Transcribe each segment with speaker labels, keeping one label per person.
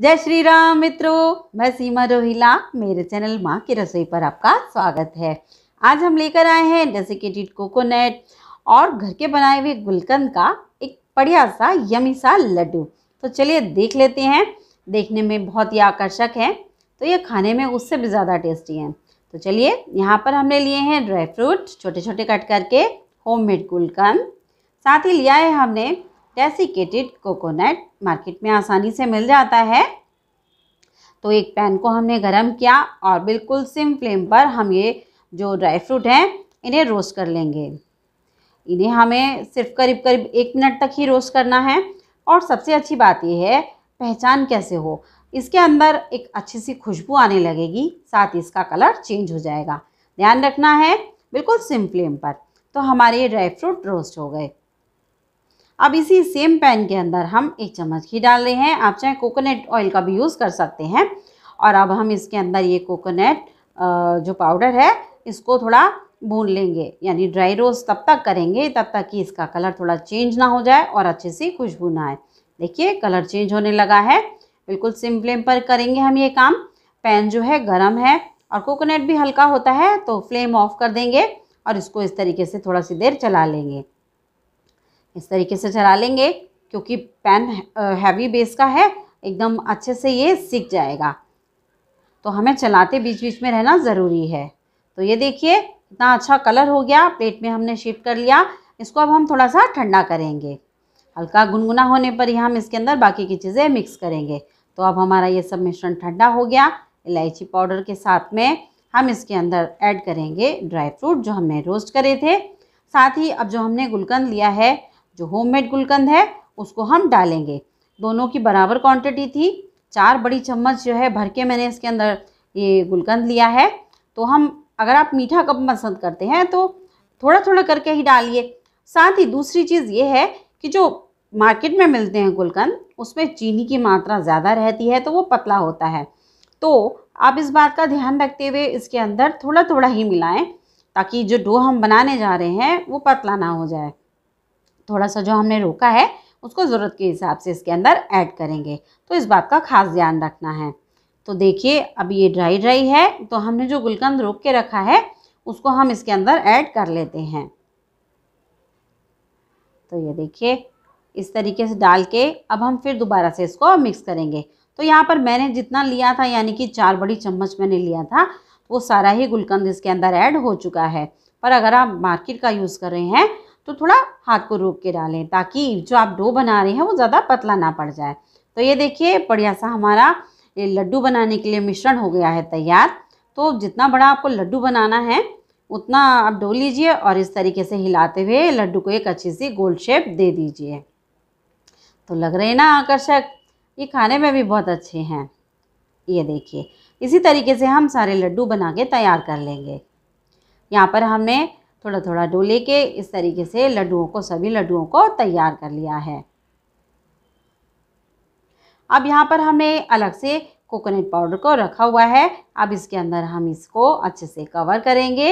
Speaker 1: जय श्री राम मित्रों मैं सीमा रोहिला मेरे चैनल माँ की रसोई पर आपका स्वागत है आज हम लेकर आए हैं डेसिकेटेड कोकोनट और घर के बनाए हुए गुलकंद का एक बढ़िया सा यमी सा लड्डू तो चलिए देख लेते हैं देखने में बहुत ही आकर्षक है तो ये खाने में उससे भी ज़्यादा टेस्टी है तो चलिए यहाँ पर हमने लिए हैं ड्राई फ्रूट छोटे छोटे कट करके होममेड गुलकंद साथ ही लिया है हमने डेसिकेटेड कोकोनट मार्केट में आसानी से मिल जाता है तो एक पैन को हमने गरम किया और बिल्कुल सिम फ्लेम पर हम ये जो ड्राई फ्रूट हैं इन्हें रोस्ट कर लेंगे इन्हें हमें सिर्फ करीब करीब एक मिनट तक ही रोस्ट करना है और सबसे अच्छी बात यह है पहचान कैसे हो इसके अंदर एक अच्छी सी खुशबू आने लगेगी साथ ही इसका कलर चेंज हो जाएगा ध्यान रखना है बिल्कुल सिम फ्लेम पर तो हमारे ये ड्राई फ्रूट रोस्ट हो गए अब इसी सेम पैन के अंदर हम एक चम्मच घी डाल रहे हैं आप चाहे कोकोनट ऑयल का भी यूज़ कर सकते हैं और अब हम इसके अंदर ये कोकोनट जो पाउडर है इसको थोड़ा भून लेंगे यानी ड्राई रोस्ट तब तक करेंगे तब तक कि इसका कलर थोड़ा चेंज ना हो जाए और अच्छे से खुशबू ना आए देखिए कलर चेंज होने लगा है बिल्कुल सिम फ्लेम पर करेंगे हम ये काम पैन जो है गर्म है और कोकोनट भी हल्का होता है तो फ्लेम ऑफ कर देंगे और इसको इस तरीके से थोड़ा सी देर चला लेंगे इस तरीके से चला लेंगे क्योंकि पैन हैवी बेस का है एकदम अच्छे से ये सीख जाएगा तो हमें चलाते बीच बीच में रहना ज़रूरी है तो ये देखिए इतना अच्छा कलर हो गया प्लेट में हमने शिफ्ट कर लिया इसको अब हम थोड़ा सा ठंडा करेंगे हल्का गुनगुना होने पर ही हम इसके अंदर बाकी की चीज़ें मिक्स करेंगे तो अब हमारा ये सब मिश्रण ठंडा हो गया इलायची पाउडर के साथ में हम इसके अंदर ऐड करेंगे ड्राई फ्रूट जो हमने रोस्ट करे थे साथ ही अब जो हमने गुलकंद लिया है जो होममेड गुलकंद है उसको हम डालेंगे दोनों की बराबर क्वांटिटी थी चार बड़ी चम्मच जो है भर के मैंने इसके अंदर ये गुलकंद लिया है तो हम अगर आप मीठा कम पसंद करते हैं तो थोड़ा थोड़ा करके ही डालिए साथ ही दूसरी चीज़ ये है कि जो मार्केट में मिलते हैं गुलकंद उसमें चीनी की मात्रा ज़्यादा रहती है तो वो पतला होता है तो आप इस बात का ध्यान रखते हुए इसके अंदर थोड़ा थोड़ा ही मिलाएं ताकि जो डो हम बनाने जा रहे हैं वो पतला ना हो जाए थोड़ा सा जो हमने रोका है उसको ज़रूरत के हिसाब से इसके अंदर ऐड करेंगे तो इस बात का खास ध्यान रखना है तो देखिए अब ये ड्राई ड्राई है तो हमने जो गुलकंद रोक के रखा है उसको हम इसके अंदर ऐड कर लेते हैं तो ये देखिए इस तरीके से डाल के अब हम फिर दोबारा से इसको मिक्स करेंगे तो यहाँ पर मैंने जितना लिया था यानी कि चार बड़ी चम्मच मैंने लिया था वो सारा ही गुलकंद इसके अंदर ऐड हो चुका है पर अगर आप मार्केट का यूज़ कर रहे हैं तो थोड़ा हाथ को रोक के डालें ताकि जो आप डो बना रहे हैं वो ज़्यादा पतला ना पड़ जाए तो ये देखिए बढ़िया सा हमारा ये लड्डू बनाने के लिए मिश्रण हो गया है तैयार तो जितना बड़ा आपको लड्डू बनाना है उतना आप डो लीजिए और इस तरीके से हिलाते हुए लड्डू को एक अच्छी सी गोल शेप दे दीजिए तो लग रहे ना आकर्षक ये खाने में भी बहुत अच्छे हैं ये देखिए इसी तरीके से हम सारे लड्डू बना के तैयार कर लेंगे यहाँ पर हमने थोड़ा थोड़ा डो लेके इस तरीके से लड्डुओं को सभी लड्डुओं को तैयार कर लिया है अब यहाँ पर हमने अलग से कोकोनट पाउडर को रखा हुआ है अब इसके अंदर हम इसको अच्छे से कवर करेंगे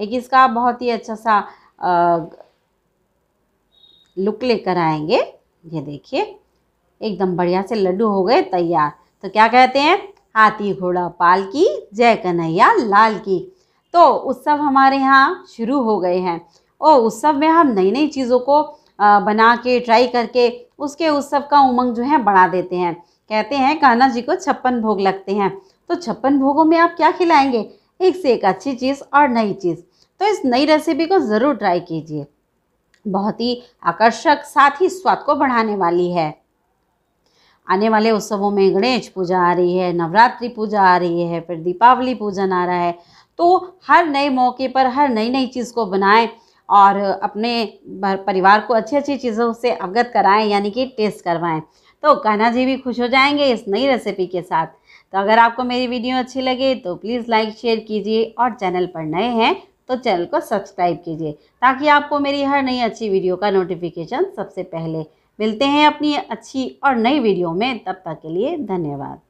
Speaker 1: एक इसका बहुत ही अच्छा सा आ, लुक लेकर आएंगे ये देखिए एकदम बढ़िया से लड्डू हो गए तैयार तो क्या कहते हैं हाथी घोड़ा पाल की जय कन्हैया लाल की तो उत्सव हमारे यहाँ शुरू हो गए हैं और उत्सव में हम नई नई चीज़ों को बना के ट्राई करके उसके उत्सव का उमंग जो है बढ़ा देते हैं कहते हैं कान्हा जी को छप्पन भोग लगते हैं तो छप्पन भोगों में आप क्या खिलाएंगे एक से एक अच्छी चीज़ और नई चीज़ तो इस नई रेसिपी को ज़रूर ट्राई कीजिए बहुत ही आकर्षक साथ ही स्वाद को बढ़ाने वाली है आने वाले उत्सवों में गणेश पूजा आ रही है नवरात्रि पूजा आ रही है फिर दीपावली पूजन आ रहा है तो हर नए मौके पर हर नई नई चीज़ को बनाएं और अपने परिवार को अच्छी अच्छी चीज़ों से अवगत कराएं यानी कि टेस्ट करवाएं तो कान्हा जी भी खुश हो जाएंगे इस नई रेसिपी के साथ तो अगर आपको मेरी वीडियो अच्छी लगे तो प्लीज़ लाइक शेयर कीजिए और चैनल पर नए हैं तो चैनल को सब्सक्राइब कीजिए ताकि आपको मेरी हर नई अच्छी वीडियो का नोटिफिकेशन सबसे पहले मिलते हैं अपनी अच्छी और नई वीडियो में तब तक के लिए धन्यवाद